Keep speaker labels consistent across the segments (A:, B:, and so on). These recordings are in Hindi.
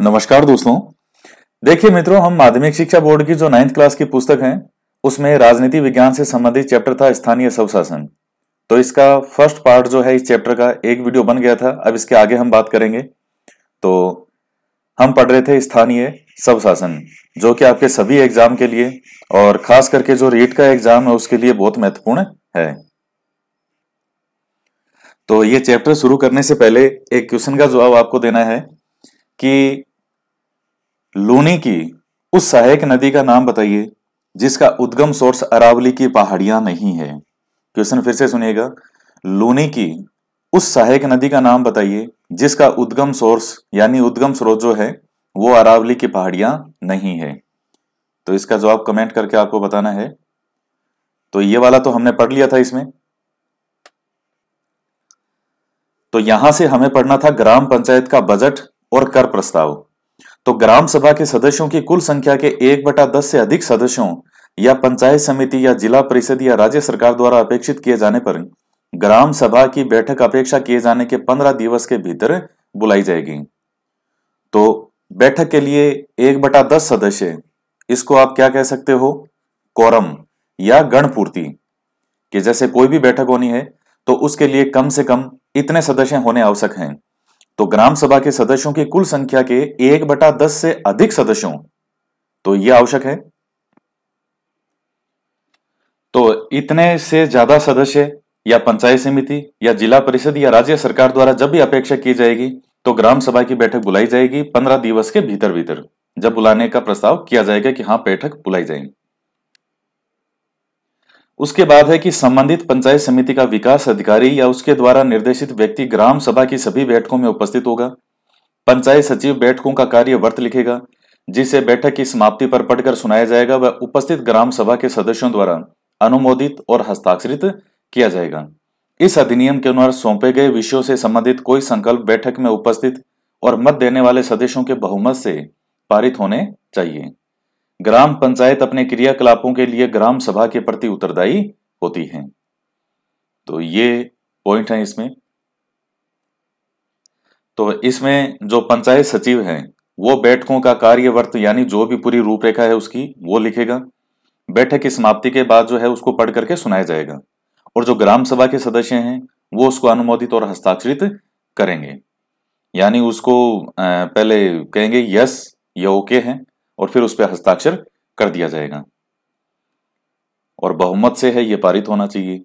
A: नमस्कार दोस्तों देखिए मित्रों हम माध्यमिक शिक्षा बोर्ड की जो नाइन्थ क्लास की पुस्तक है उसमें राजनीति विज्ञान से संबंधित चैप्टर था स्थानीय स्वशासन तो इसका फर्स्ट पार्ट जो है इस चैप्टर का एक वीडियो बन गया था अब इसके आगे हम बात करेंगे तो हम पढ़ रहे थे स्थानीय स्वशासन जो कि आपके सभी एग्जाम के लिए और खास करके जो रीट का एग्जाम है उसके लिए बहुत महत्वपूर्ण है तो ये चैप्टर शुरू करने से पहले एक क्वेश्चन का जवाब आपको देना है कि लूनी की उस सहायक नदी का नाम बताइए जिसका उद्गम सोर्स अरावली की पहाड़ियां नहीं है क्वेश्चन फिर से सुनिएगा लूनी की उस सहायक नदी का नाम बताइए जिसका उद्गम सोर्स यानी उद्गम स्रोत जो है वो अरावली की पहाड़ियां नहीं है तो इसका जवाब कमेंट करके आपको बताना है तो ये वाला तो हमने पढ़ लिया था इसमें तो यहां से हमें पढ़ना था ग्राम पंचायत का बजट और कर प्रस्ताव तो ग्राम सभा के सदस्यों की कुल संख्या के एक बटा दस से अधिक सदस्यों या पंचायत समिति या जिला परिषद या राज्य सरकार द्वारा अपेक्षित किए जाने पर ग्राम सभा की बैठक अपेक्षा किए जाने के पंद्रह दिवस के भीतर बुलाई जाएगी तो बैठक के लिए एक बटा दस सदस्य इसको आप क्या कह सकते हो कोरम या गणपूर्ति कि जैसे कोई भी बैठक होनी है तो उसके लिए कम से कम इतने सदस्य होने आवश्यक हैं तो ग्राम सभा के सदस्यों की कुल संख्या के एक बटा दस से अधिक सदस्यों तो यह आवश्यक है तो इतने से ज्यादा सदस्य या पंचायत समिति या जिला परिषद या राज्य सरकार द्वारा जब भी अपेक्षा की जाएगी तो ग्राम सभा की बैठक बुलाई जाएगी पंद्रह दिवस के भीतर भीतर जब बुलाने का प्रस्ताव किया जाएगा कि हाँ बैठक बुलाई जाएगी उसके बाद है कि संबंधित पंचायत समिति का विकास अधिकारी या उसके द्वारा निर्देशित व्यक्ति ग्राम सभा की सभी बैठकों में उपस्थित होगा पंचायत सचिव बैठकों का कार्य वर्त लिखेगा जिसे बैठक की समाप्ति पर पढ़कर सुनाया जाएगा व उपस्थित ग्राम सभा के सदस्यों द्वारा अनुमोदित और हस्ताक्षरित किया जाएगा इस अधिनियम के अनुसार सौंपे गए विषयों से संबंधित कोई संकल्प बैठक में उपस्थित और मत देने वाले सदस्यों के बहुमत से पारित होने चाहिए ग्राम पंचायत अपने क्रियाकलापों के लिए ग्राम सभा के प्रति उत्तरदायी होती है तो ये पॉइंट है इसमें तो इसमें जो पंचायत सचिव हैं वो बैठकों का कार्यवर्त यानी जो भी पूरी रूपरेखा है उसकी वो लिखेगा बैठक की समाप्ति के बाद जो है उसको पढ़ करके सुनाया जाएगा और जो ग्राम सभा के सदस्य हैं वो उसको अनुमोदित और हस्ताक्षरित करेंगे यानी उसको पहले कहेंगे यस ये ओके है और फिर उस पर हस्ताक्षर कर दिया जाएगा और बहुमत से है यह पारित होना चाहिए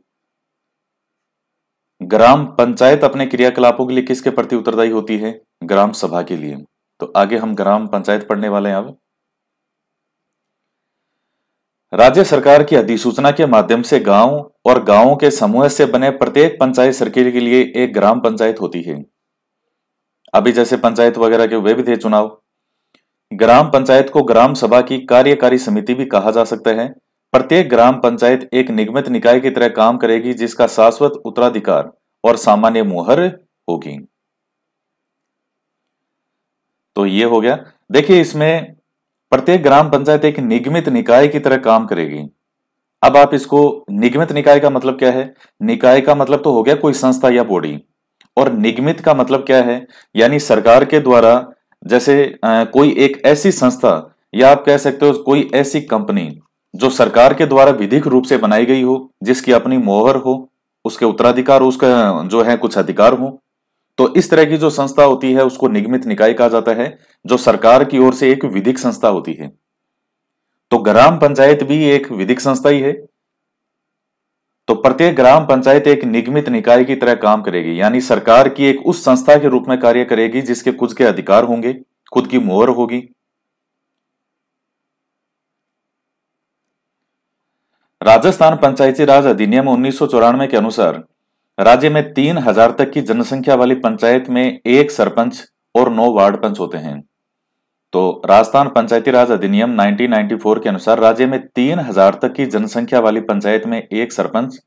A: ग्राम पंचायत अपने क्रियाकलापों के लिए किसके प्रति उत्तरदायी होती है ग्राम सभा के लिए तो आगे हम ग्राम पंचायत पढ़ने वाले हैं अब राज्य सरकार की अधिसूचना के माध्यम से गांव और गांवों के समूह से बने प्रत्येक पंचायत सर्किल के लिए एक ग्राम पंचायत होती है अभी जैसे पंचायत वगैरह के वे भी थे चुनाव ग्राम पंचायत को ग्राम सभा की कार्यकारी समिति भी कहा जा सकता है प्रत्येक ग्राम पंचायत एक निगमित निकाय की तरह काम करेगी जिसका शाश्वत उत्तराधिकार और सामान्य मुहर होगी तो ये हो गया देखिए इसमें प्रत्येक ग्राम पंचायत एक निगमित निकाय की तरह काम करेगी अब आप इसको निगमित निकाय का मतलब क्या है निकाय का मतलब तो हो गया कोई संस्था या बॉडी और निगमित का मतलब क्या है यानी सरकार के द्वारा जैसे कोई एक ऐसी संस्था या आप कह सकते हो कोई ऐसी कंपनी जो सरकार के द्वारा विधिक रूप से बनाई गई हो जिसकी अपनी मोहर हो उसके उत्तराधिकार उसका जो है कुछ अधिकार हो तो इस तरह की जो संस्था होती है उसको निगमित निकाय कहा जाता है जो सरकार की ओर से एक विधिक संस्था होती है तो ग्राम पंचायत भी एक विधिक संस्था ही है तो प्रत्येक ग्राम पंचायत एक निगमित निकाय की तरह काम करेगी यानी सरकार की एक उस संस्था के रूप में कार्य करेगी जिसके खुद के अधिकार होंगे खुद की मोहर होगी राजस्थान पंचायती राज अधिनियम उन्नीस के अनुसार राज्य में तीन हजार तक की जनसंख्या वाली पंचायत में एक सरपंच और नौ वार्ड पंच होते हैं तो राजस्थान पंचायती राज अधिनियम 1994 के अनुसार राज्य में तीन हजार तक की जनसंख्या वाली पंचायत में एक सरपंच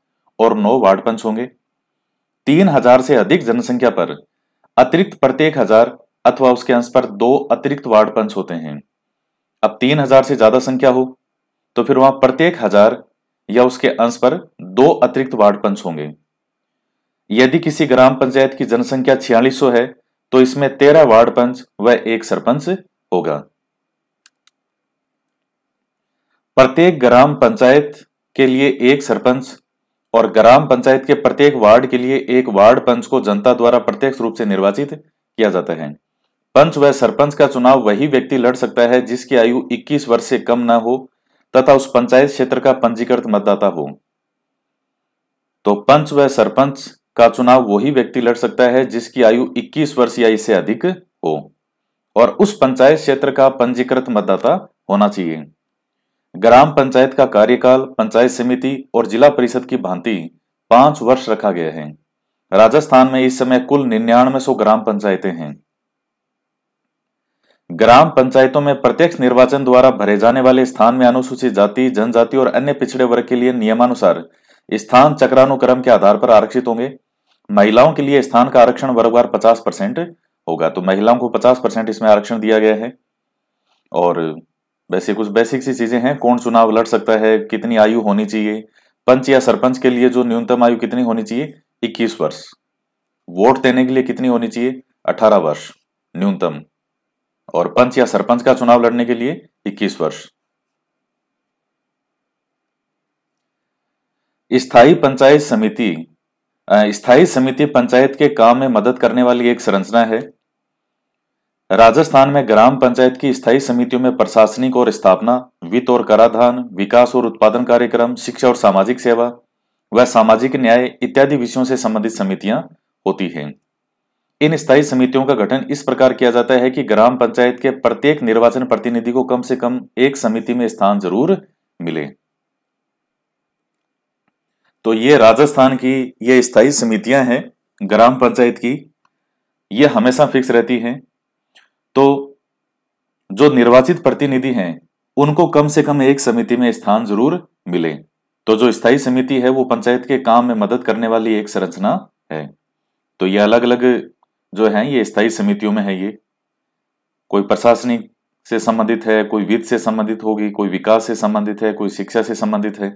A: और नौ वार्ड पंच होंगे तीन हजार से अधिक जनसंख्या पर अतिरिक्त प्रत्येक हजार अथवा उसके अंश पर दो अतिरिक्त वार्ड पंच होते हैं अब तीन हजार से ज्यादा संख्या हो तो फिर वहां प्रत्येक हजार या उसके अंश पर दो अतिरिक्त वार्ड पंच होंगे यदि किसी ग्राम पंचायत की जनसंख्या छियालीस है तो इसमें तेरह वार्ड पंच व एक सरपंच होगा प्रत्येक ग्राम पंचायत के लिए एक सरपंच और ग्राम पंचायत के प्रत्येक वार्ड के लिए एक वार्ड पंच को जनता द्वारा प्रत्यक्ष रूप से निर्वाचित किया जाता है पंच व सरपंच का चुनाव वही व्यक्ति लड़ सकता है जिसकी आयु 21 वर्ष से कम ना हो तथा उस पंचायत क्षेत्र का पंजीकृत मतदाता हो तो पंच व सरपंच का चुनाव वही व्यक्ति लड़ सकता है जिसकी आयु 21 वर्ष या इससे अधिक हो और उस पंचायत क्षेत्र का पंजीकृत मतदाता होना चाहिए ग्राम पंचायत का कार्यकाल पंचायत समिति और जिला परिषद की भांति पांच वर्ष रखा गया है राजस्थान में इस समय कुल निन्यानवे सौ ग्राम पंचायतें हैं ग्राम पंचायतों में प्रत्यक्ष निर्वाचन द्वारा भरे जाने वाले स्थान में अनुसूचित जाति जनजाति और अन्य पिछड़े वर्ग के लिए नियमानुसार स्थान चक्रानुक्रम के आधार पर आरक्षित होंगे महिलाओं के लिए स्थान का आरक्षण वर्गवार पचास परसेंट होगा तो महिलाओं को 50 परसेंट इसमें आरक्षण दिया गया है और वैसे कुछ बेसिक सी चीज़ें हैं कौन चुनाव लड़ सकता है कितनी आयु होनी चाहिए पंच या सरपंच के लिए जो न्यूनतम आयु कितनी होनी चाहिए इक्कीस वर्ष वोट देने के लिए कितनी होनी चाहिए अठारह वर्ष न्यूनतम और पंच या सरपंच का चुनाव लड़ने के लिए इक्कीस वर्ष स्थायी पंचायत समिति स्थायी समिति पंचायत के काम में मदद करने वाली एक संरचना है राजस्थान में ग्राम पंचायत की स्थायी समितियों में प्रशासनिक और स्थापना वित्त और कराधान विकास और उत्पादन कार्यक्रम शिक्षा और सामाजिक सेवा व सामाजिक न्याय इत्यादि विषयों से संबंधित समितियां होती हैं इन स्थायी समितियों का गठन इस प्रकार किया जाता है कि ग्राम पंचायत के प्रत्येक निर्वाचन प्रतिनिधि को कम से कम एक समिति में स्थान जरूर मिले तो ये राजस्थान की ये स्थायी समितियां हैं ग्राम पंचायत की ये हमेशा फिक्स रहती हैं तो जो निर्वाचित प्रतिनिधि हैं उनको कम से कम एक समिति में स्थान जरूर मिले तो जो स्थायी समिति है वो पंचायत के काम में मदद करने वाली एक संरचना है तो ये अलग अलग जो है ये स्थायी समितियों में है ये कोई प्रशासनिक से संबंधित है कोई वित्त से संबंधित होगी कोई विकास से संबंधित है कोई शिक्षा से संबंधित है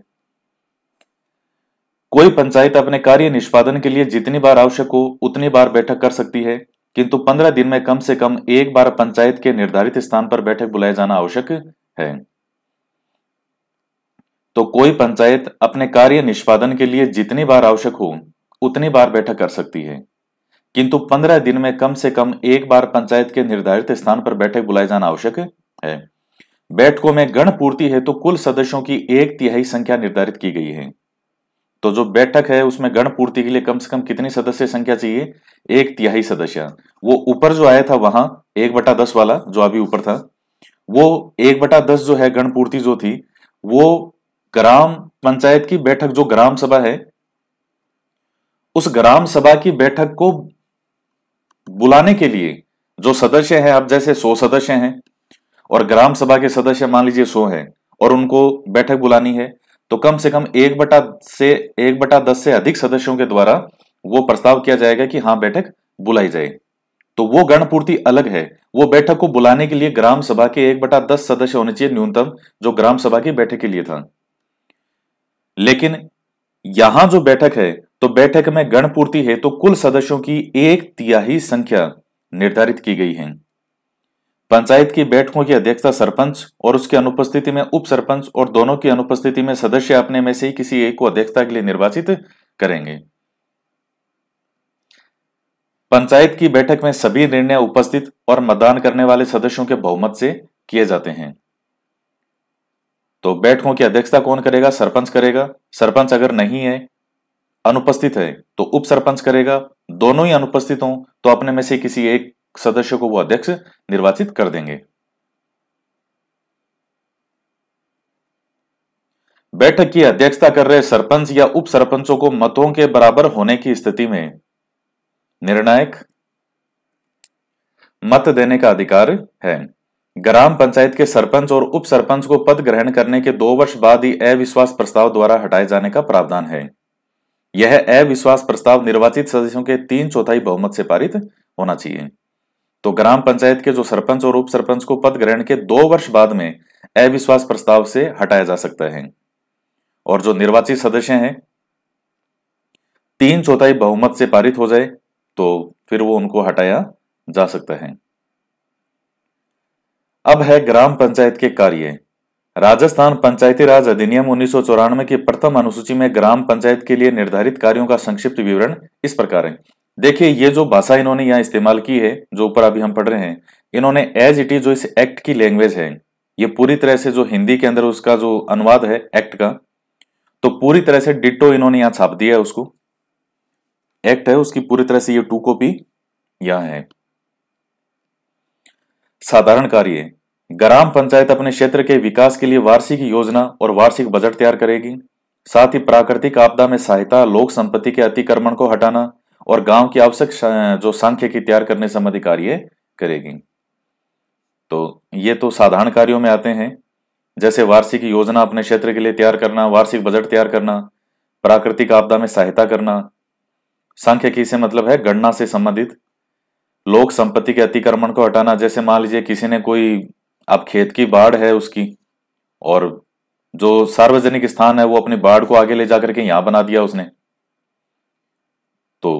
A: कोई पंचायत अपने कार्य निष्पादन के लिए जितनी बार आवश्यक हो उतनी बार बैठक कर सकती है किंतु पंद्रह दिन में कम से कम एक बार पंचायत के निर्धारित स्थान पर बैठक बुलाए जाना आवश्यक है तो कोई पंचायत अपने कार्य निष्पादन के लिए जितनी बार आवश्यक हो उतनी बार बैठक कर सकती है किंतु पंद्रह दिन में कम से कम एक बार पंचायत के निर्धारित स्थान पर बैठक बुलाए जाना आवश्यक है बैठकों में गण पूर्ति हेतु तो कुल सदस्यों की एक तिहाई संख्या निर्धारित की गई है तो जो बैठक है उसमें गण पूर्ति के लिए कम से कम कितनी सदस्य संख्या चाहिए एक तिहाई सदस्य वो ऊपर जो आया था वहां एक बटा दस वाला जो अभी ऊपर था वो एक बटा दस जो है गणपूर्ति जो थी वो ग्राम पंचायत की बैठक जो ग्राम सभा है उस ग्राम सभा की बैठक को बुलाने के लिए जो सदस्य है आप जैसे सौ सदस्य हैं और ग्राम सभा के सदस्य मान लीजिए सौ हैं और उनको बैठक बुलानी है तो कम से कम एक बटा से एक बटा दस से अधिक सदस्यों के द्वारा वो प्रस्ताव किया जाएगा कि हाँ बैठक बुलाई जाए तो वो गणपूर्ति अलग है वो बैठक को बुलाने के लिए ग्राम सभा के एक बटा दस सदस्य होने चाहिए न्यूनतम जो ग्राम सभा की बैठक के लिए था लेकिन यहां जो बैठक है तो बैठक में गणपूर्ति है तो कुल सदस्यों की एक तिहाई संख्या निर्धारित की गई है पंचायत की बैठकों की अध्यक्षता सरपंच और उसकी अनुपस्थिति में उप सरपंच और दोनों की अनुपस्थिति में सदस्य अपने में से ही किसी एक को अध्यक्षता के लिए निर्वाचित करेंगे पंचायत की बैठक में सभी निर्णय उपस्थित और मतदान करने वाले सदस्यों के बहुमत से किए जाते हैं तो बैठकों की अध्यक्षता कौन करेगा सरपंच करेगा सरपंच अगर नहीं है अनुपस्थित है तो उप सरपंच करेगा दोनों ही अनुपस्थित हों तो अपने में से किसी एक सदस्यों को वो अध्यक्ष निर्वाचित कर देंगे बैठक की अध्यक्षता कर रहे सरपंच या उप सरपंचों को मतों के बराबर होने की स्थिति में निर्णायक मत देने का अधिकार है ग्राम पंचायत के सरपंच और उप सरपंच को पद ग्रहण करने के दो वर्ष बाद ही अविश्वास प्रस्ताव द्वारा हटाए जाने का प्रावधान है यह अविश्वास प्रस्ताव निर्वाचित सदस्यों के तीन चौथाई बहुमत से पारित होना चाहिए तो ग्राम पंचायत के जो सरपंच और उप सरपंच को पद ग्रहण के दो वर्ष बाद में अविश्वास प्रस्ताव से हटाया जा सकता है और जो निर्वाचित सदस्य हैं तीन चौथाई बहुमत से पारित हो जाए तो फिर वो उनको हटाया जा सकता है अब है ग्राम पंचायत के कार्य राजस्थान पंचायती राज अधिनियम उन्नीस की प्रथम अनुसूची में ग्राम पंचायत के लिए निर्धारित कार्यों का संक्षिप्त विवरण इस प्रकार है देखिए ये जो भाषा इन्होंने यहाँ इस्तेमाल की है जो ऊपर अभी हम पढ़ रहे हैं इन्होंने एज इट इज जो इस एक्ट की लैंग्वेज है ये पूरी तरह से जो हिंदी के अंदर उसका जो अनुवाद है एक्ट का तो पूरी तरह से डिटो इन्होंने यहाँ छाप दिया है उसको एक्ट है उसकी पूरी तरह से ये टू कॉपी यहाँ है साधारण कार्य ग्राम पंचायत अपने क्षेत्र के विकास के लिए वार्षिक योजना और वार्षिक बजट तैयार करेगी साथ ही प्राकृतिक आपदा में सहायता लोक संपत्ति के अतिक्रमण को हटाना और गांव की आवश्यक जो सांख्यिकी तैयार करने संबंधी कार्य करेगी तो ये तो साधारण कार्यों में आते हैं जैसे वार्षिक योजना अपने क्षेत्र के लिए तैयार करना वार्षिक बजट तैयार करना प्राकृतिक आपदा में सहायता करना सांख्यिकी से मतलब है गणना से संबंधित लोक संपत्ति के अतिक्रमण को हटाना जैसे मान लीजिए किसी ने कोई आप खेत की बाढ़ है उसकी और जो सार्वजनिक स्थान है वो अपनी बाढ़ को आगे ले जाकर के यहां बना दिया उसने तो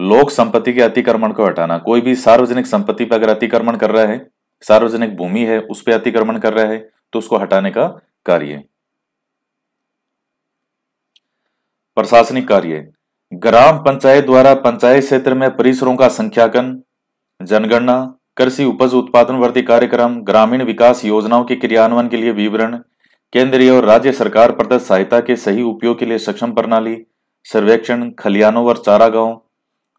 A: लोक संपत्ति के अतिक्रमण को हटाना कोई भी सार्वजनिक संपत्ति पर अगर अतिक्रमण कर रहा है सार्वजनिक भूमि है उस पर अतिक्रमण कर रहा है तो उसको हटाने का कार्य प्रशासनिक कार्य ग्राम पंचायत द्वारा पंचायत क्षेत्र में परिसरों का संख्याकन जनगणना कृषि उपज उत्पादन वृद्धि कार्यक्रम ग्रामीण विकास योजनाओं के क्रियान्वयन के लिए विवरण केंद्रीय और राज्य सरकार प्रदत्त सहायता के सही उपयोग के लिए सक्षम प्रणाली सर्वेक्षण खलियानों और चारागाहों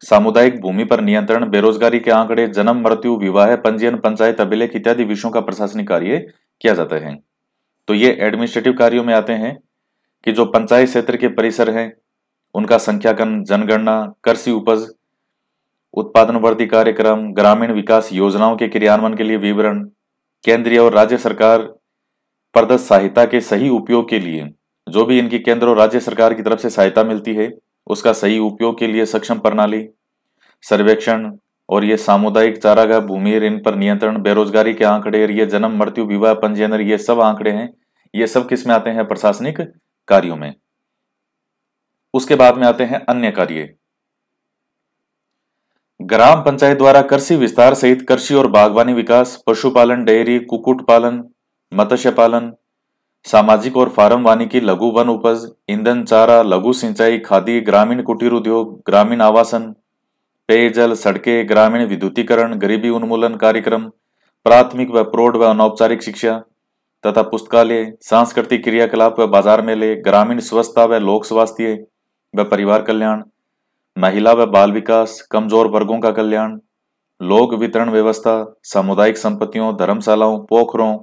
A: सामुदायिक भूमि पर नियंत्रण बेरोजगारी के आंकड़े जन्म मृत्यु विवाह पंजीयन पंचायत अभिलेख इत्यादि विषयों का प्रशासनिक कार्य किया जाता है तो ये एडमिनिस्ट्रेटिव कार्यों में आते हैं कि जो पंचायत क्षेत्र के परिसर हैं उनका संख्याकन जनगणना कृषि उपज उत्पादन वृद्धि कार्यक्रम ग्रामीण विकास योजनाओं के क्रियान्वयन के लिए विवरण केंद्रीय और राज्य सरकार प्रदत्त सहायता के सही उपयोग के लिए जो भी इनकी केंद्र और राज्य सरकार की तरफ से सहायता मिलती है उसका सही उपयोग के लिए सक्षम प्रणाली सर्वेक्षण और ये सामुदायिक चारागाह भूमि ऋण पर नियंत्रण बेरोजगारी के आंकड़े और ये जन्म मृत्यु विवाह पंजीयन ये सब आंकड़े हैं ये सब किस में आते हैं प्रशासनिक कार्यों में उसके बाद में आते हैं अन्य कार्य ग्राम पंचायत द्वारा कृषि विस्तार सहित कृषि और बागवानी विकास पशुपालन डेयरी कुकुट पालन मत्स्य पालन सामाजिक और फार्म वानिकी लघु वन उपज ईंधन चारा लघु सिंचाई खादी ग्रामीण कुटीर उद्योग ग्रामीण आवासन पेयजल सड़कें ग्रामीण विद्युतीकरण गरीबी उन्मूलन कार्यक्रम प्राथमिक व प्रौढ़ व अनौपचारिक शिक्षा तथा पुस्तकालय सांस्कृतिक क्रियाकलाप व बाजार मेले ग्रामीण स्वच्छता व लोक स्वास्थ्य व परिवार कल्याण महिला व बाल विकास कमजोर वर्गों का कल्याण लोक वितरण व्यवस्था सामुदायिक संपत्तियों धर्मशालाओं पोखरों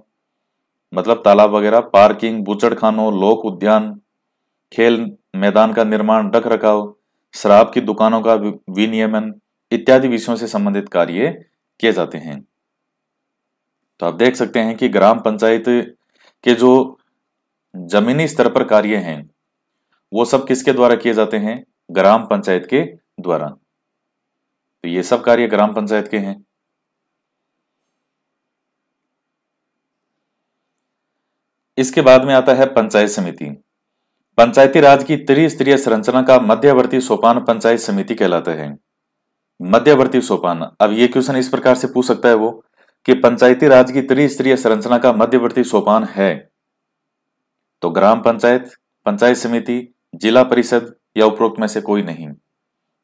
A: मतलब तालाब वगैरह पार्किंग बूचड़खानों लोक उद्यान खेल मैदान का निर्माण रख रखाव शराब की दुकानों का विनियमन इत्यादि विषयों से संबंधित कार्य किए जाते हैं तो आप देख सकते हैं कि ग्राम पंचायत के जो जमीनी स्तर पर कार्य हैं वो सब किसके द्वारा किए जाते हैं ग्राम पंचायत के द्वारा तो ये सब कार्य ग्राम पंचायत के हैं इसके बाद में आता है पंचायत समिति पंचायती राज की त्रिस्तरीय संरचना का मध्यवर्ती सोपान पंचायत समिति कहलाता है मध्यवर्ती सोपान अब ये क्वेश्चन इस प्रकार से पूछ सकता है वो कि पंचायती राज की त्रिस्तरीय संरचना का मध्यवर्ती सोपान है तो ग्राम पंचायत पंचायत समिति जिला परिषद या उपरोक्त में से कोई नहीं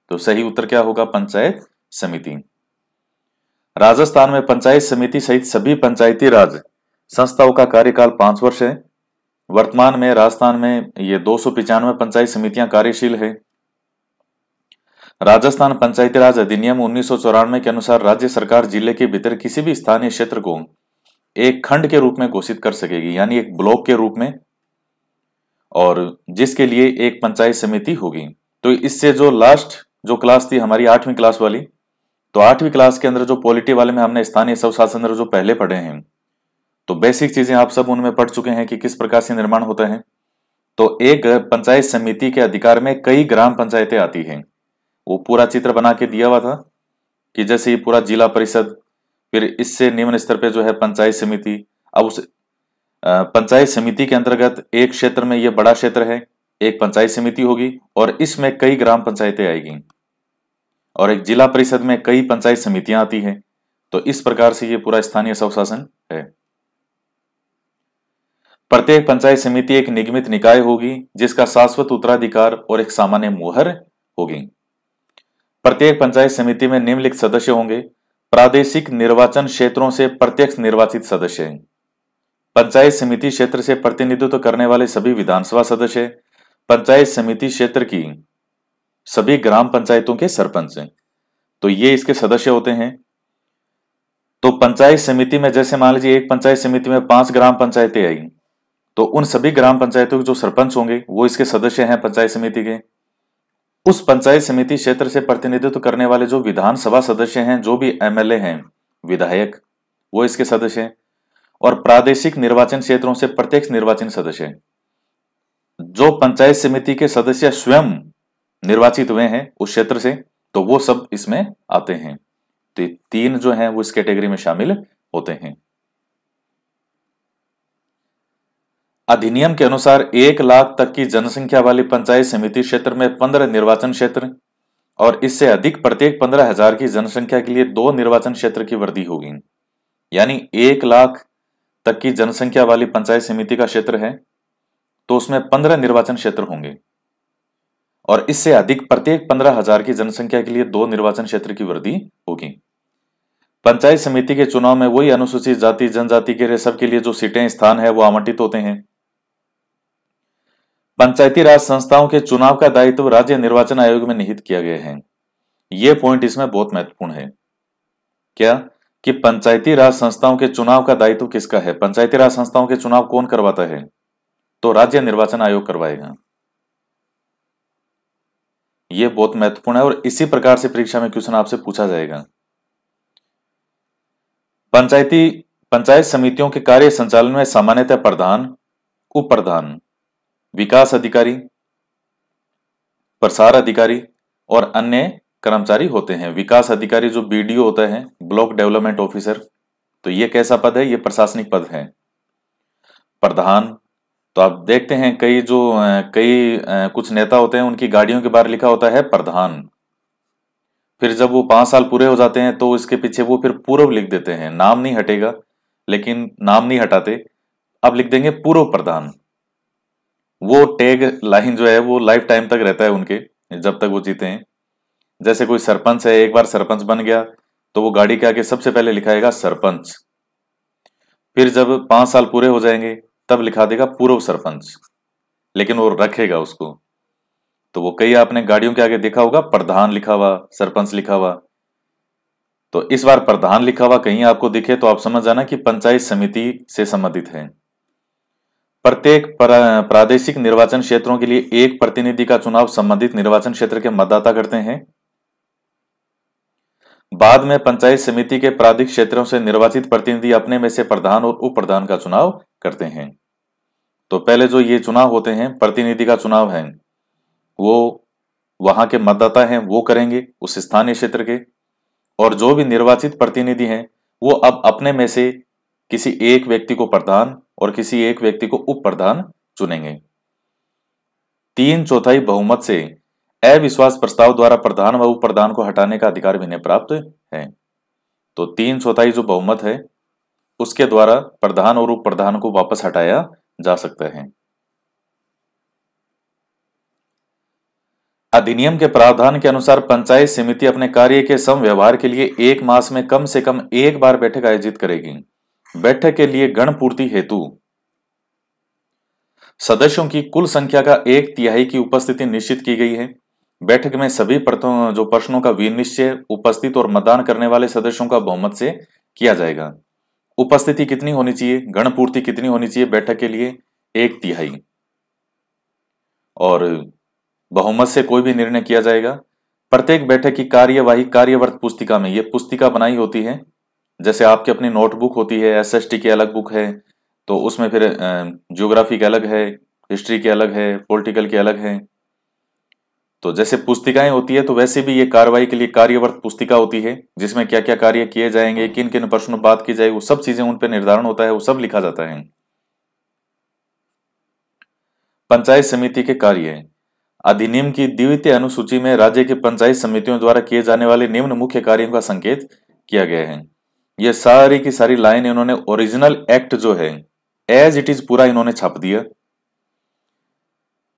A: तो सही उत्तर क्या होगा पंचायत समिति राजस्थान में पंचायत समिति सहित सभी पंचायती राज संस्थाओं का कार्यकाल पांच वर्ष है वर्तमान में राजस्थान में ये दो पंचायत समितियां कार्यशील है राजस्थान पंचायती राज अधिनियम उन्नीस के अनुसार राज्य सरकार जिले के भीतर किसी भी स्थानीय क्षेत्र को एक खंड के रूप में घोषित कर सकेगी यानी एक ब्लॉक के रूप में और जिसके लिए एक पंचायत समिति होगी तो इससे जो लास्ट जो क्लास थी हमारी आठवीं क्लास वाली तो आठवीं क्लास के अंदर जो पॉलिटी वाले में हमने स्थानीय स्वशासन जो पहले पढ़े हैं तो बेसिक चीजें आप सब उनमें पढ़ चुके हैं कि किस प्रकार से निर्माण होता है तो एक पंचायत समिति के अधिकार में कई ग्राम पंचायतें आती हैं वो पूरा चित्र बना के दिया हुआ था कि जैसे ये पूरा जिला परिषद फिर इससे निम्न स्तर पे जो है पंचायत समिति अब उस पंचायत समिति के अंतर्गत एक क्षेत्र में ये बड़ा क्षेत्र है एक पंचायत समिति होगी और इसमें कई ग्राम पंचायतें आएगी और एक जिला परिषद में कई पंचायत समितियां आती हैं तो इस प्रकार से ये पूरा स्थानीय स्वशासन है प्रत्येक पंचायत समिति एक निगमित निकाय होगी जिसका शाश्वत उत्तराधिकार और एक सामान्य मुहर होगी प्रत्येक पंचायत समिति में निम्नलिखित सदस्य होंगे प्रादेशिक निर्वाचन क्षेत्रों से प्रत्यक्ष निर्वाचित सदस्य पंचायत समिति क्षेत्र से प्रतिनिधित्व करने वाले सभी विधानसभा सदस्य पंचायत समिति क्षेत्र की सभी ग्राम पंचायतों के सरपंच तो ये इसके सदस्य होते हैं तो पंचायत समिति में जैसे मान लीजिए एक पंचायत समिति में पांच ग्राम पंचायतें आई तो उन सभी ग्राम पंचायतों के जो सरपंच होंगे वो इसके सदस्य हैं पंचायत समिति के उस पंचायत समिति क्षेत्र से प्रतिनिधित्व करने वाले जो विधानसभा सदस्य हैं जो भी एमएलए हैं विधायक वो इसके सदस्य हैं और प्रादेशिक निर्वाचन क्षेत्रों से प्रत्यक्ष निर्वाचन सदस्य जो पंचायत समिति के सदस्य स्वयं निर्वाचित हुए हैं उस क्षेत्र से तो वो सब इसमें आते हैं तो तीन जो हैं वो इस कैटेगरी में शामिल होते हैं अधिनियम के अनुसार एक लाख तक की जनसंख्या वाली पंचायत समिति क्षेत्र में पंद्रह निर्वाचन क्षेत्र और इससे अधिक प्रत्येक पंद्रह हजार की जनसंख्या के लिए दो निर्वाचन क्षेत्र की वृद्धि होगी यानी एक लाख तक की जनसंख्या वाली पंचायत समिति का क्षेत्र है तो उसमें पंद्रह निर्वाचन क्षेत्र होंगे और इससे अधिक प्रत्येक पंद्रह हजार की जनसंख्या के लिए दो निर्वाचन क्षेत्र की वृद्धि होगी पंचायत समिति के चुनाव में वही अनुसूचित जाति जनजाति के सबके लिए जो सीटें स्थान है वो आवंटित होते हैं पंचायती राज संस्थाओं के चुनाव का दायित्व राज्य निर्वाचन आयोग में निहित किया गया है यह पॉइंट इसमें बहुत महत्वपूर्ण है क्या कि पंचायती राज संस्थाओं के चुनाव का दायित्व किसका है पंचायती राज संस्थाओं के चुनाव कौन करवाता है तो राज्य निर्वाचन आयोग करवाएगा यह बहुत महत्वपूर्ण है और इसी प्रकार से परीक्षा में क्वेश्चन आपसे पूछा जाएगा पंचायती पंचायत समितियों के कार्य संचालन में सामान्यतः प्रधान उप प्रधान विकास अधिकारी प्रसार अधिकारी और अन्य कर्मचारी होते हैं विकास अधिकारी जो बीडीओ होता है ब्लॉक डेवलपमेंट ऑफिसर तो ये कैसा पद है ये प्रशासनिक पद है प्रधान तो आप देखते हैं कई जो कई कुछ नेता होते हैं उनकी गाड़ियों के बारे लिखा होता है प्रधान फिर जब वो पांच साल पूरे हो जाते हैं तो इसके पीछे वो फिर पूर्व लिख देते हैं नाम नहीं हटेगा लेकिन नाम नहीं हटाते अब लिख देंगे पूर्व प्रधान वो टैग लाइन जो है वो लाइफ टाइम तक रहता है उनके जब तक वो जीते हैं जैसे कोई सरपंच है एक बार सरपंच बन गया तो वो गाड़ी के आगे सबसे पहले लिखाएगा सरपंच फिर जब पांच साल पूरे हो जाएंगे तब लिखा देगा पूर्व सरपंच लेकिन वो रखेगा उसको तो वो कई आपने गाड़ियों के आगे देखा होगा प्रधान लिखा हुआ सरपंच लिखा हुआ तो इस बार प्रधान लिखा हुआ कहीं आपको दिखे तो आप समझ जाना कि पंचायत समिति से संबंधित है प्रत्येक प्रादेशिक निर्वाचन क्षेत्रों के लिए एक प्रतिनिधि का चुनाव संबंधित निर्वाचन क्षेत्र के मतदाता करते हैं बाद में पंचायत समिति के प्राधिक क्षेत्रों से निर्वाचित प्रतिनिधि अपने में से प्रधान और उप प्रधान का चुनाव करते हैं तो पहले जो ये चुनाव होते हैं प्रतिनिधि का चुनाव है वो वहां के मतदाता हैं वो करेंगे उस स्थानीय क्षेत्र के और जो भी निर्वाचित प्रतिनिधि हैं वो अब अपने में से किसी एक व्यक्ति को प्रधान और किसी एक व्यक्ति को उप प्रधान चुनेंगे तीन चौथाई बहुमत से अविश्वास प्रस्ताव द्वारा प्रधान व उप प्रधान को हटाने का अधिकार भी इन्हें प्राप्त है तो तीन चौथाई जो बहुमत है उसके द्वारा प्रधान और उप प्रधान को वापस हटाया जा सकता है अधिनियम के प्रावधान के अनुसार पंचायत समिति अपने कार्य के सम व्यवहार के लिए एक मास में कम से कम एक बार बैठक आयोजित करेगी बैठक के लिए गणपूर्ति हेतु सदस्यों की कुल संख्या का एक तिहाई की उपस्थिति निश्चित की गई है बैठक में सभी जो प्रश्नों का विनिश्चय उपस्थित और मतदान करने वाले सदस्यों का बहुमत से किया जाएगा उपस्थिति कितनी होनी चाहिए गणपूर्ति कितनी होनी चाहिए बैठक के लिए एक तिहाई और बहुमत से कोई भी निर्णय किया जाएगा प्रत्येक बैठक की कार्यवाही कार्यवर्त पुस्तिका में यह पुस्तिका बनाई होती है जैसे आपकी अपनी नोटबुक होती है एस की अलग बुक है तो उसमें फिर जियोग्राफी की अलग है हिस्ट्री की अलग है पॉलिटिकल की अलग है तो जैसे पुस्तिकाएं होती है तो वैसे भी ये कार्रवाई के लिए कार्यवर्त पुस्तिका होती है जिसमें क्या क्या कार्य किए जाएंगे किन किन प्रश्नों बात की जाएगी वो सब चीजें उन पर निर्धारण होता है वो सब लिखा जाता है पंचायत समिति के कार्य अधिनियम की द्वितीय अनुसूची में राज्य के पंचायत समितियों द्वारा किए जाने वाले निम्न मुख्य कार्यों का संकेत किया गया है ये सारी की सारी लाइन इन्होंने ओरिजिनल एक्ट जो है एज इट इज पूरा इन्होंने छाप दिया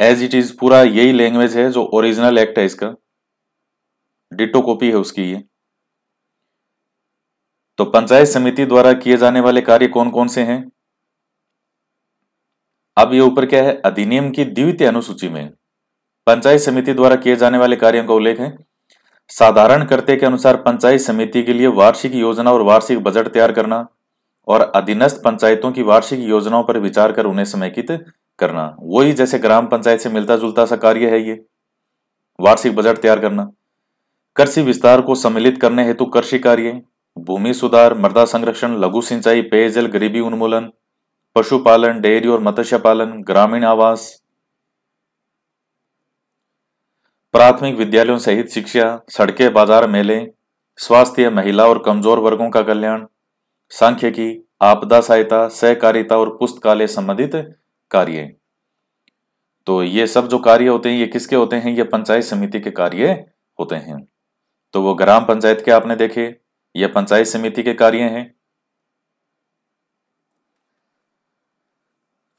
A: एज इट इज पूरा यही लैंग्वेज है जो ओरिजिनल एक्ट है इसका डिटो कॉपी है उसकी ये तो पंचायत समिति द्वारा किए जाने वाले कार्य कौन कौन से हैं अब ये ऊपर क्या है अधिनियम की द्वितीय अनुसूची में पंचायत समिति द्वारा किए जाने वाले कार्यों का उल्लेख है साधारण करते के अनुसार पंचायत समिति के लिए वार्षिक योजना और वार्षिक बजट तैयार करना और अधीनस्थ पंचायतों की वार्षिक योजनाओं पर विचार कर उन्हें समेकित करना वही जैसे ग्राम पंचायत से मिलता जुलता सा कार्य है ये वार्षिक बजट तैयार करना कृषि विस्तार को सम्मिलित करने हेतु कृषि कार्य भूमि सुधार मृदा संरक्षण लघु सिंचाई पेयजल गरीबी उन्मूलन पशुपालन डेयरी और मत्स्य पालन ग्रामीण आवास प्राथमिक विद्यालयों सहित शिक्षा सड़कें बाजार मेले स्वास्थ्य महिला और कमजोर वर्गों का कल्याण सांख्यिकी आपदा सहायता सहकारिता और पुस्तकालय संबंधित कार्य तो ये सब जो कार्य होते हैं ये किसके होते हैं ये पंचायत समिति के कार्य होते हैं तो वो ग्राम पंचायत के आपने देखे ये पंचायत समिति के कार्य हैं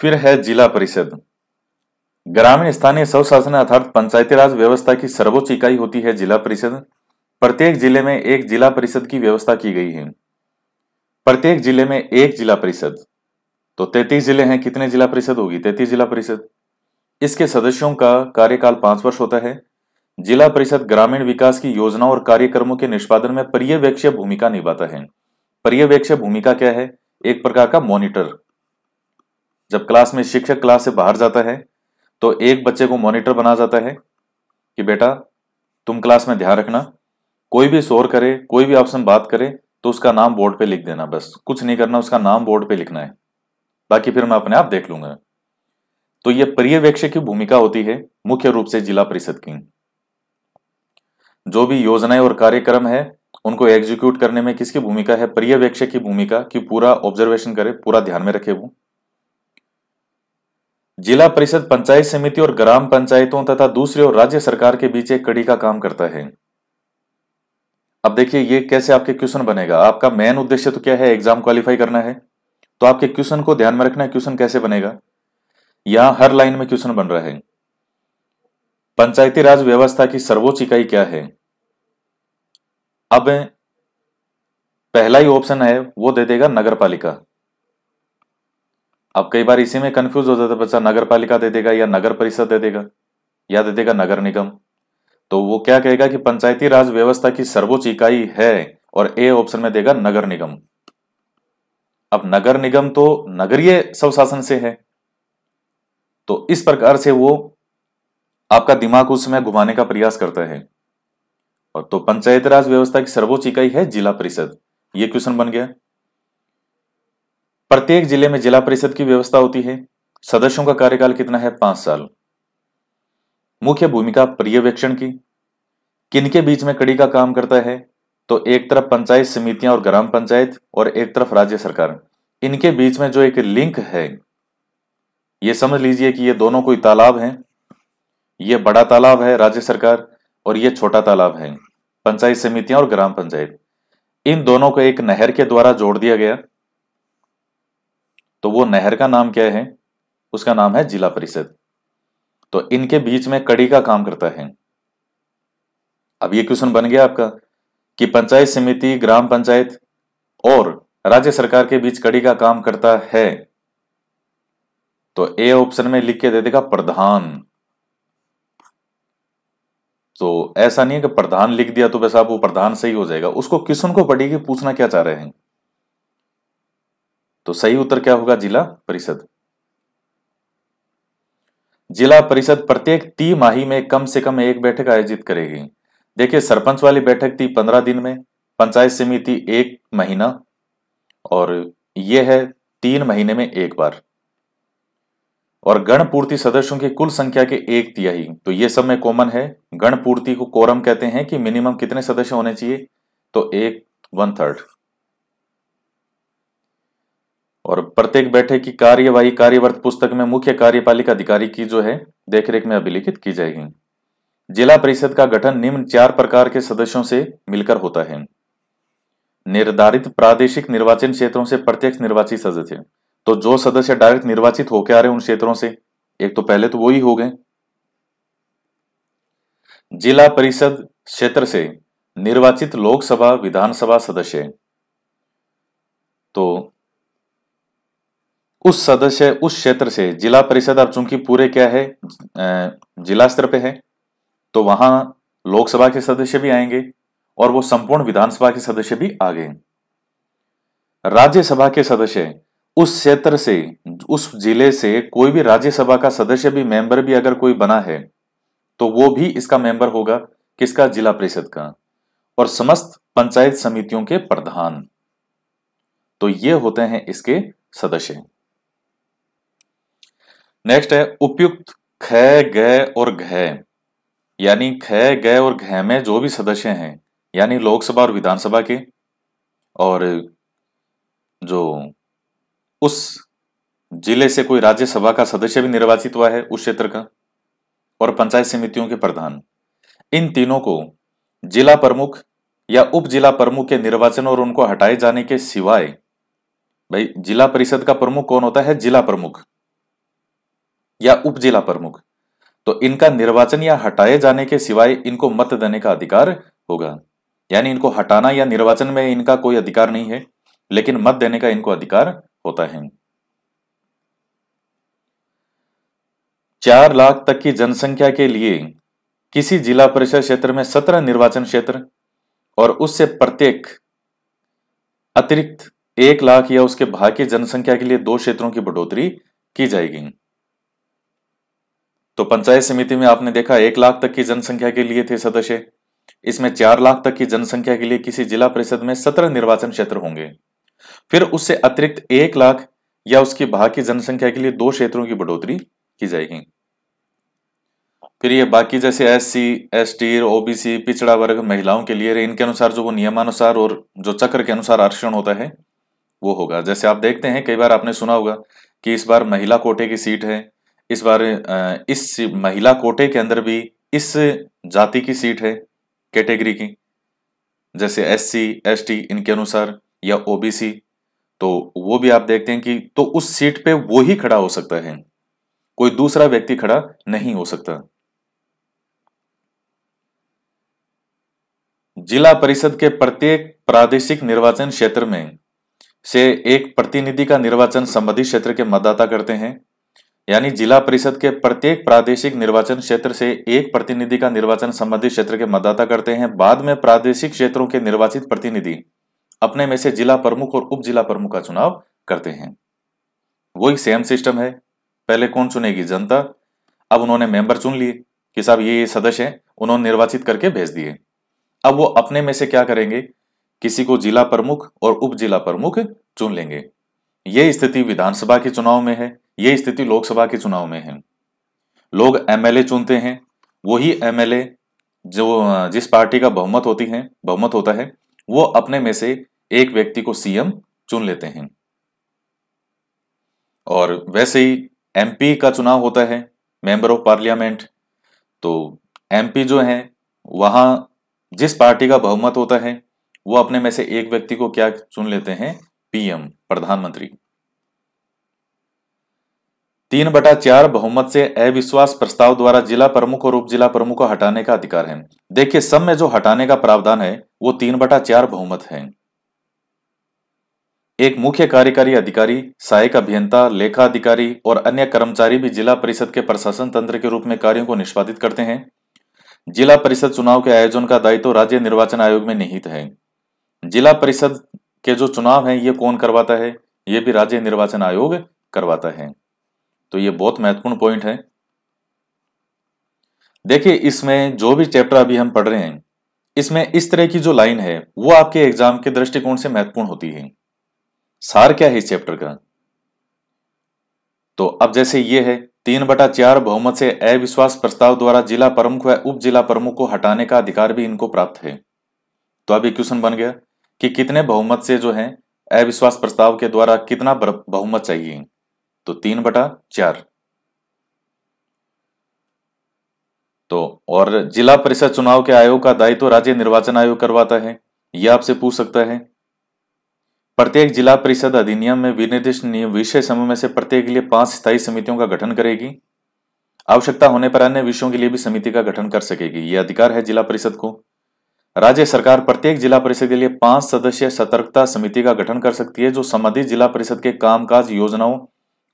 A: फिर है जिला परिषद ग्रामीण स्थानीय स्वशासन अर्थात पंचायती राज व्यवस्था की सर्वोच्च इकाई होती है जिला परिषद प्रत्येक जिले में एक जिला परिषद की व्यवस्था की गई है प्रत्येक जिले में एक जिला परिषद तो तैतीस जिले हैं कितने जिला परिषद होगी तैतीस जिला परिषद इसके सदस्यों का कार्यकाल पांच वर्ष होता है जिला परिषद ग्रामीण विकास की योजनाओं और कार्यक्रमों के निष्पादन में पर्यवेक्षय भूमिका निभाता है पर्यवेक्षय भूमिका क्या है एक प्रकार का मॉनिटर जब क्लास में शिक्षक क्लास से बाहर जाता है तो एक बच्चे को मॉनिटर बना जाता है कि बेटा तुम क्लास में ध्यान रखना कोई भी शोर करे कोई भी ऑप्शन बात करे तो उसका नाम बोर्ड पे लिख देना बस कुछ नहीं करना उसका नाम बोर्ड पे लिखना है बाकी फिर मैं अपने आप देख लूंगा तो यह पर्यवेक्षक की भूमिका होती है मुख्य रूप से जिला परिषद की जो भी योजनाएं और कार्यक्रम है उनको एग्जीक्यूट करने में किसकी भूमिका है पर्यवेक्षक की भूमिका कि पूरा ऑब्जर्वेशन करे पूरा ध्यान में रखे वो जिला परिषद पंचायत समिति और ग्राम पंचायतों तथा दूसरे और राज्य सरकार के बीच एक कड़ी का काम करता है अब देखिए ये कैसे आपके क्वेश्चन बनेगा आपका मेन उद्देश्य तो क्या है एग्जाम क्वालिफाई करना है तो आपके क्वेश्चन को ध्यान में रखना है क्वेश्चन कैसे बनेगा यहां हर लाइन में क्वेश्चन बन रहा है पंचायती राज व्यवस्था की सर्वोच्च इकाई क्या है अब पहला ही ऑप्शन है वो दे देगा नगर पालिका अब कई बार इसी में कंफ्यूज हो जाता है बच्चा नगर पालिका दे देगा या नगर परिषद दे देगा या दे देगा नगर निगम तो वो क्या कहेगा कि पंचायती राज व्यवस्था की सर्वोच्च इकाई है और ए ऑप्शन में देगा नगर निगम अब नगर निगम तो नगरीय स्वशासन से है तो इस प्रकार से वो आपका दिमाग उसमें घुमाने का प्रयास करता है और तो पंचायत राज व्यवस्था की सर्वोच्च इकाई है जिला परिषद ये क्वेश्चन बन गया प्रत्येक जिले में जिला परिषद की व्यवस्था होती है सदस्यों का कार्यकाल कितना है पांच साल मुख्य भूमिका पर्यवेक्षण की किनके बीच में कड़ी का काम करता है तो एक तरफ पंचायत समितियां और ग्राम पंचायत और एक तरफ राज्य सरकार इनके बीच में जो एक लिंक है यह समझ लीजिए कि यह दोनों कोई तालाब है यह बड़ा तालाब है राज्य सरकार और यह छोटा तालाब है पंचायत समितियां और ग्राम पंचायत इन दोनों को एक नहर के द्वारा जोड़ दिया गया तो वो नहर का नाम क्या है उसका नाम है जिला परिषद तो इनके बीच में कड़ी का काम करता है अब ये क्वेश्चन बन गया आपका कि पंचायत समिति ग्राम पंचायत और राज्य सरकार के बीच कड़ी का काम करता है तो ए ऑप्शन में लिख के दे देगा प्रधान तो ऐसा नहीं है कि प्रधान लिख दिया तो आप वो प्रधान सही हो जाएगा उसको क्वेश्चन को पढ़िए पूछना क्या चाह रहे हैं तो सही उत्तर क्या होगा जिला परिषद जिला परिषद प्रत्येक तिमाही में कम से कम एक बैठक आयोजित करेगी देखिए सरपंच वाली बैठक थी पंद्रह दिन में पंचायत समिति एक महीना और यह है तीन महीने में एक बार और गणपूर्ति सदस्यों की कुल संख्या के एक तिहाई तो ये सब में कॉमन है गणपूर्ति को कोरम कहते हैं कि मिनिमम कितने सदस्य होने चाहिए तो एक वन थर्ड और प्रत्येक बैठक की कार्यवाही कार्यवर्त पुस्तक में मुख्य कार्यपालिका अधिकारी की जो है देखरेख में अभिलिखित की जाएगी जिला परिषद का गठन निम्न चार प्रकार के सदस्यों से मिलकर होता है निर्धारित प्रादेशिक निर्वाचन क्षेत्रों से प्रत्यक्ष निर्वाचित सदस्य तो जो सदस्य डायरेक्ट निर्वाचित होकर आ रहे उन क्षेत्रों से एक तो पहले तो वो ही हो गए जिला परिषद क्षेत्र से निर्वाचित लोकसभा विधानसभा सदस्य तो उस सदस्य उस क्षेत्र से जिला परिषद अब चूंकि पूरे क्या है जिला स्तर पे है तो वहां लोकसभा के सदस्य भी आएंगे और वो संपूर्ण विधानसभा के सदस्य भी आ गए राज्यसभा के सदस्य उस क्षेत्र से उस जिले से कोई भी राज्यसभा का सदस्य भी मेंबर भी अगर कोई बना है तो वो भी इसका मेंबर होगा किसका जिला परिषद का और समस्त पंचायत समितियों के प्रधान तो ये होते हैं इसके सदस्य नेक्स्ट है उपयुक्त ख गय और घ यानी ख गय और घ में जो भी सदस्य हैं यानी लोकसभा और विधानसभा के और जो उस जिले से कोई राज्यसभा का सदस्य भी निर्वाचित हुआ है उस क्षेत्र का और पंचायत समितियों के प्रधान इन तीनों को जिला प्रमुख या उप जिला प्रमुख के निर्वाचन और उनको हटाए जाने के सिवाय भाई जिला परिषद का प्रमुख कौन होता है जिला प्रमुख या उप जिला प्रमुख तो इनका निर्वाचन या हटाए जाने के सिवाय इनको मत देने का अधिकार होगा यानी इनको हटाना या निर्वाचन में इनका कोई अधिकार नहीं है लेकिन मत देने का इनको अधिकार होता है चार लाख तक की जनसंख्या के लिए किसी जिला परिषद क्षेत्र में सत्रह निर्वाचन क्षेत्र और उससे प्रत्येक अतिरिक्त एक लाख या उसके भाग की जनसंख्या के लिए दो क्षेत्रों की बढ़ोतरी की जाएगी तो पंचायत समिति में आपने देखा एक लाख तक की जनसंख्या के लिए थे सदस्य इसमें चार लाख तक की जनसंख्या के लिए किसी जिला परिषद में सत्रह निर्वाचन क्षेत्र होंगे फिर उससे अतिरिक्त एक लाख या उसकी भाग की जनसंख्या के लिए दो क्षेत्रों की बढ़ोतरी की जाएगी फिर ये बाकी जैसे S C S T OBC पिछड़ा वर्ग महिलाओं के लिए इनके अनुसार जो वो नियमानुसार और जो चक्र के अनुसार आरक्षण होता है वो होगा जैसे आप देखते हैं कई बार आपने सुना होगा कि इस बार महिला कोटे की सीट है इस बार इस महिला कोटे के अंदर भी इस जाति की सीट है कैटेगरी की जैसे एस सी एस टी इनके अनुसार या ओबीसी तो वो भी आप देखते हैं कि तो उस सीट पे वो ही खड़ा हो सकता है कोई दूसरा व्यक्ति खड़ा नहीं हो सकता जिला परिषद के प्रत्येक प्रादेशिक निर्वाचन क्षेत्र में से एक प्रतिनिधि का निर्वाचन संबंधित क्षेत्र के मतदाता करते हैं यानी जिला परिषद के प्रत्येक प्रादेशिक निर्वाचन क्षेत्र से एक प्रतिनिधि का निर्वाचन संबंधित क्षेत्र के मतदाता करते हैं बाद में प्रादेशिक क्षेत्रों के निर्वाचित प्रतिनिधि अपने में से जिला प्रमुख और उप जिला प्रमुख का चुनाव करते हैं वो एक सेम सिस्टम है पहले कौन चुनेगी जनता अब उन्होंने मेंबर चुन लिए कि साहब ये सदस्य हैं उन्होंने निर्वाचित करके भेज दिए अब वो अपने में से क्या करेंगे किसी को जिला प्रमुख और उप जिला प्रमुख चुन लेंगे ये स्थिति विधानसभा के चुनाव में है ये स्थिति लोकसभा के चुनाव में है लोग एमएलए चुनते हैं वही एमएलए जो जिस पार्टी का बहुमत होती है बहुमत होता है वो अपने में से एक व्यक्ति को सीएम चुन लेते हैं और वैसे ही एमपी का चुनाव होता है मेंबर ऑफ पार्लियामेंट तो एमपी जो है वहां जिस पार्टी का बहुमत होता है वो अपने में से एक व्यक्ति को क्या चुन लेते हैं पीएम प्रधानमंत्री तीन बटा चार बहुमत से अविश्वास प्रस्ताव द्वारा जिला प्रमुख और उप जिला प्रमुख को हटाने का अधिकार है देखिए सब में जो हटाने का प्रावधान है वो तीन बटा चार बहुमत है एक मुख्य कार्यकारी अधिकारी सहायक अभियंता लेखा अधिकारी और अन्य कर्मचारी भी जिला परिषद के प्रशासन तंत्र के रूप में कार्यों को निष्पादित करते हैं जिला परिषद चुनाव के आयोजन का दायित्व तो राज्य निर्वाचन आयोग में निहित है जिला परिषद के जो चुनाव है ये कौन करवाता है ये भी राज्य निर्वाचन आयोग करवाता है तो ये बहुत महत्वपूर्ण पॉइंट है देखिए इसमें जो भी चैप्टर अभी हम पढ़ रहे हैं इसमें इस तरह की जो लाइन है वो आपके एग्जाम के दृष्टिकोण से महत्वपूर्ण होती है सार क्या है इस चैप्टर का तो अब जैसे ये है तीन बटा चार बहुमत से अविश्वास प्रस्ताव द्वारा जिला प्रमुख व उप जिला प्रमुख को हटाने का अधिकार भी इनको प्राप्त है तो अब क्वेश्चन बन गया कि कितने बहुमत से जो है अविश्वास प्रस्ताव के द्वारा कितना बहुमत चाहिए तो तीन बटा चार तो और जिला परिषद चुनाव के आयोग का दायित्व तो राज्य निर्वाचन आयोग करवाता है यह आपसे पूछ सकता है प्रत्येक जिला परिषद अधिनियम में विनिर्दिष्ट विषय समूह में से प्रत्येक के लिए पांच स्थायी समितियों का गठन करेगी आवश्यकता होने पर अन्य विषयों के लिए भी समिति का गठन कर सकेगी यह अधिकार है जिला परिषद को राज्य सरकार प्रत्येक जिला परिषद के लिए पांच सदस्यीय सतर्कता समिति का गठन कर सकती है जो संबंधित जिला परिषद के कामकाज योजनाओं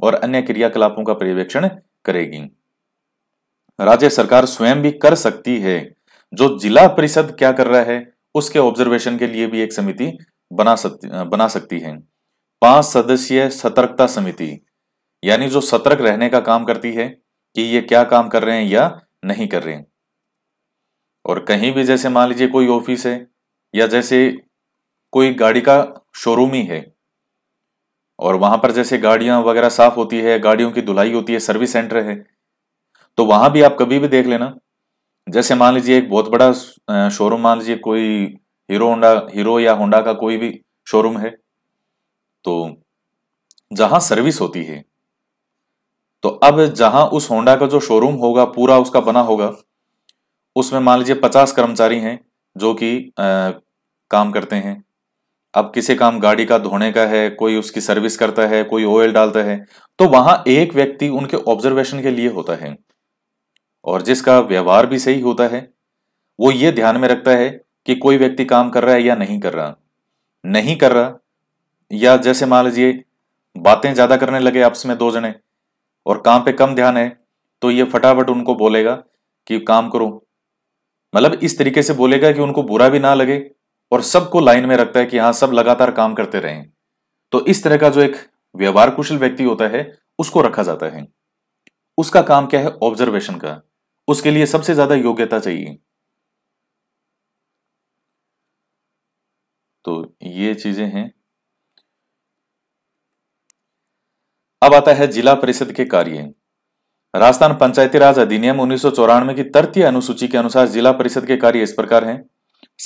A: और अन्य क्रियाकलापों का पर्यवेक्षण करेगी राज्य सरकार स्वयं भी कर सकती है जो जिला परिषद क्या कर रहा है उसके ऑब्जर्वेशन के लिए भी एक समिति बना सकती बना सकती है पांच सदस्यीय सतर्कता समिति यानी जो सतर्क रहने का काम करती है कि ये क्या काम कर रहे हैं या नहीं कर रहे हैं और कहीं भी जैसे मान लीजिए कोई ऑफिस है या जैसे कोई गाड़ी का शोरूम ही है और वहां पर जैसे गाड़ियां वगैरह साफ होती है गाड़ियों की धुलाई होती है सर्विस सेंटर है तो वहां भी आप कभी भी देख लेना जैसे मान लीजिए एक बहुत बड़ा शोरूम मान लीजिए कोई हीरो होंडा हीरो या होंडा का कोई भी शोरूम है तो जहां सर्विस होती है तो अब जहां उस होंडा का जो शोरूम होगा पूरा उसका बना होगा उसमें मान लीजिए पचास कर्मचारी हैं जो कि काम करते हैं अब किसी काम गाड़ी का धोने का है कोई उसकी सर्विस करता है कोई ऑयल डालता है तो वहां एक व्यक्ति उनके ऑब्जर्वेशन के लिए होता है और जिसका व्यवहार भी सही होता है वो ये ध्यान में रखता है कि कोई व्यक्ति काम कर रहा है या नहीं कर रहा नहीं कर रहा या जैसे मान लीजिए बातें ज्यादा करने लगे आपस में दो जने और काम पे कम ध्यान है तो ये फटाफट उनको बोलेगा कि काम करो मतलब इस तरीके से बोलेगा कि उनको बुरा भी ना लगे और सबको लाइन में रखता है कि हाँ सब लगातार काम करते रहें तो इस तरह का जो एक व्यवहार कुशल व्यक्ति होता है उसको रखा जाता है उसका काम क्या है ऑब्जर्वेशन का उसके लिए सबसे ज्यादा योग्यता चाहिए तो ये चीजें हैं अब आता है जिला परिषद के कार्य राजस्थान पंचायती राज अधिनियम उन्नीस की तृतीय अनुसूची के अनुसार जिला परिषद के कार्य इस प्रकार हैं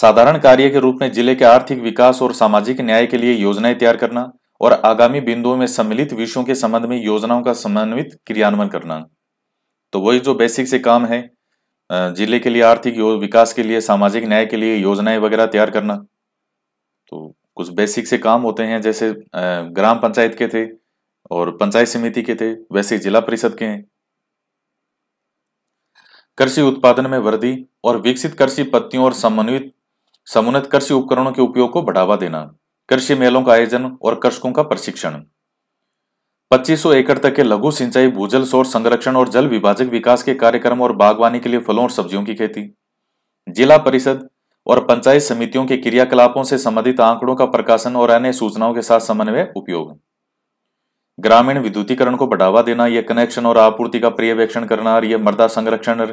A: साधारण कार्य के रूप में जिले के आर्थिक विकास और सामाजिक न्याय के लिए योजनाएं तैयार करना और आगामी बिंदुओं में सम्मिलित विषयों के संबंध में योजनाओं का समन्वित क्रियान्वयन करना तो वही जो बेसिक से काम है जिले के लिए आर्थिक विकास के लिए सामाजिक न्याय के लिए योजनाएं वगैरह तैयार करना तो कुछ बेसिक से काम होते हैं जैसे ग्राम पंचायत के थे और पंचायत समिति के थे वैसे जिला परिषद के हैं कृषि उत्पादन में वृद्धि और विकसित कृषि पत्तियों और समन्वित समुन्नत कृषि उपकरणों के उपयोग को बढ़ावा देना कृषि मेलों का आयोजन और कृषकों का प्रशिक्षण 2500 एकड़ तक के लघु सिंचाई भूजल सोर संरक्षण और जल विभाजक विकास के कार्यक्रम और बागवानी के लिए फलों और सब्जियों की खेती जिला परिषद और पंचायत समितियों के क्रियाकलापों से संबंधित आंकड़ों का प्रकाशन और अन्य सूचनाओं के साथ समन्वय उपयोग ग्रामीण विद्युतीकरण को बढ़ावा देना यह कनेक्शन और आपूर्ति का पर्यवेक्षण करना और यह मृदा संरक्षण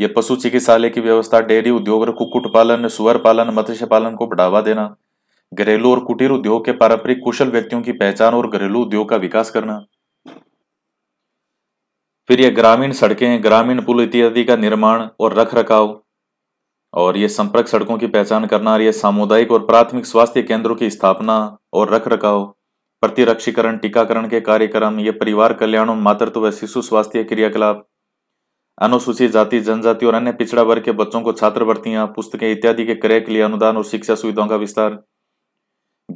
A: ये पशु चिकित्सालय की व्यवस्था डेयरी उद्योग और कुक्कुट पालन सुअर पालन मत्स्य पालन को बढ़ावा देना घरेलू और कुटीर उद्योग के पारंपरिक कुशल व्यक्तियों की पहचान और घरेलू उद्योग का विकास करना फिर ये ग्रामीण सड़कें ग्रामीण पुल इत्यादि का निर्माण और रख रखाव और ये संपर्क सड़कों की पहचान करना और ये सामुदायिक और प्राथमिक स्वास्थ्य केंद्रों की स्थापना और रख रखाव प्रतिरक्षीकरण टीकाकरण के कार्यक्रम ये परिवार कल्याण और मातृत्व व शिशु स्वास्थ्य क्रियाकलाप अनुसूचित जाति जनजाति और अन्य पिछड़ा वर्ग के बच्चों को छात्रवृत्तियां पुस्तकें इत्यादि के क्रय के लिए अनुदान और शिक्षा सुविधाओं का विस्तार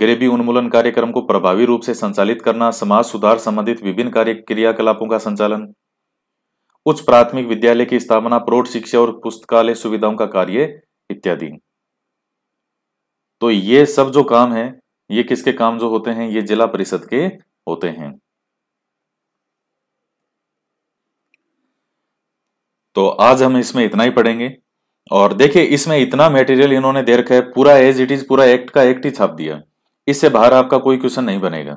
A: गरीबी उन्मूलन कार्यक्रम को प्रभावी रूप से संचालित करना समाज सुधार संबंधित विभिन्न कार्य क्रियाकलापों का संचालन उच्च प्राथमिक विद्यालय की स्थापना प्रौढ़ शिक्षा और पुस्तकालय सुविधाओं का कार्य इत्यादि तो ये सब जो काम है ये किसके काम जो होते हैं ये जिला परिषद के होते हैं तो आज हम इसमें इतना ही पढ़ेंगे और देखिए इसमें इतना मटेरियल इन्होंने दे रखा है पूरा एज इट इज पूरा एक्ट का एक्ट ही छाप दिया इससे बाहर आपका कोई क्वेश्चन नहीं बनेगा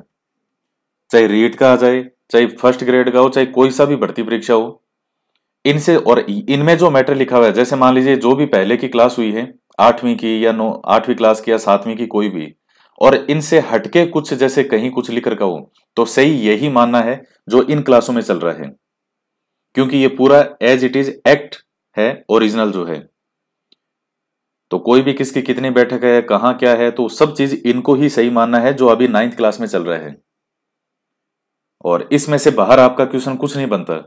A: चाहे रीट का आ जाए चाहे फर्स्ट ग्रेड का हो चाहे कोई सा भी भर्ती परीक्षा हो इनसे और इनमें जो मैटर लिखा हुआ है जैसे मान लीजिए जो भी पहले की क्लास हुई है आठवीं की या नौ आठवीं क्लास की या सातवीं की कोई भी और इनसे हटके कुछ जैसे कहीं कुछ लिख रखा हो तो सही यही मानना है जो इन क्लासों में चल रहा है क्योंकि ये पूरा एज इट इज एक्ट है ओरिजिनल जो है तो कोई भी किसकी कितनी बैठक है कहां क्या है तो सब चीज इनको ही सही मानना है जो अभी नाइन्थ क्लास में चल रहा है और इसमें से बाहर आपका क्वेश्चन कुछ नहीं बनता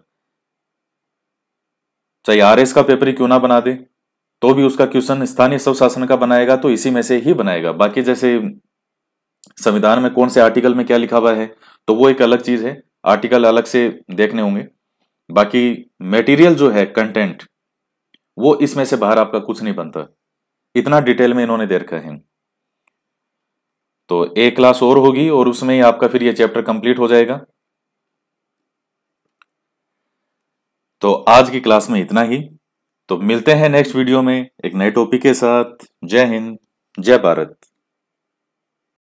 A: चाहे आर का पेपर ही क्यों ना बना दे तो भी उसका क्वेश्चन स्थानीय स्वशासन शासन का बनाएगा तो इसी में से ही बनाएगा बाकी जैसे संविधान में कौन से आर्टिकल में क्या लिखा हुआ है तो वो एक अलग चीज है आर्टिकल अलग से देखने होंगे बाकी मेटीरियल जो है कंटेंट वो इसमें से बाहर आपका कुछ नहीं बनता इतना डिटेल में इन्होंने दे रखा है तो एक क्लास और होगी और उसमें ही आपका फिर ये चैप्टर कंप्लीट हो जाएगा तो आज की क्लास में इतना ही तो मिलते हैं नेक्स्ट वीडियो में एक नए टॉपिक के साथ जय हिंद जय भारत